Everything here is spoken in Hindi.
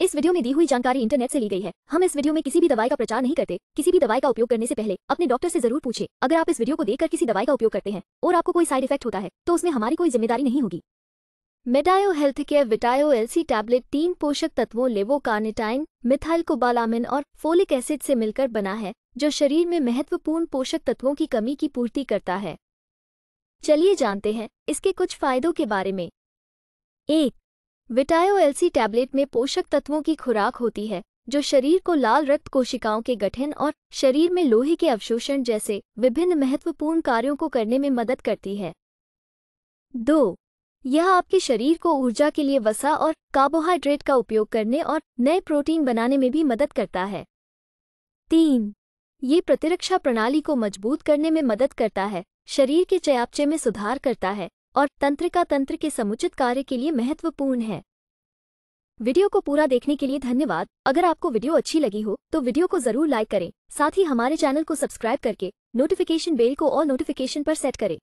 इस वीडियो में दी हुई जानकारी इंटरनेट से ली गई है हम इस वीडियो में किसी भी दवाई का प्रचार नहीं करते किसी भी दवाई का उपयोग करने से पहले अपने डॉक्टर से जरूर पूछे अगर आप इस वीडियो को देखकर किसी दवाई का उपयोग करते हैं और आपको कोई साइड इफेक्ट होता है तो उसमें हमारी कोई जिम्मेदारी नहीं होगी मेटायो हेल्थ केयर विटायो एलसी टैबलेट तीन पोषक तत्वों लेवोकार्निटाइन मिथाइल कोबालामिन और फोलिक एसिड से मिलकर बना है जो शरीर में महत्वपूर्ण पोषक तत्वों की कमी की पूर्ति करता है चलिए जानते हैं इसके कुछ फायदों के बारे में एक विटायो एलसी टैबलेट में पोषक तत्वों की खुराक होती है जो शरीर को लाल रक्त कोशिकाओं के गठन और शरीर में लोहे के अवशोषण जैसे विभिन्न महत्वपूर्ण कार्यों को करने में मदद करती है दो यह आपके शरीर को ऊर्जा के लिए वसा और कार्बोहाइड्रेट का उपयोग करने और नए प्रोटीन बनाने में भी मदद करता है तीन ये प्रतिरक्षा प्रणाली को मजबूत करने में मदद करता है शरीर के चयापचे में सुधार करता है और तंत्रिका तंत्र के समुचित कार्य के लिए महत्वपूर्ण है वीडियो को पूरा देखने के लिए धन्यवाद अगर आपको वीडियो अच्छी लगी हो तो वीडियो को जरूर लाइक करें साथ ही हमारे चैनल को सब्सक्राइब करके नोटिफिकेशन बेल को और नोटिफिकेशन पर सेट करें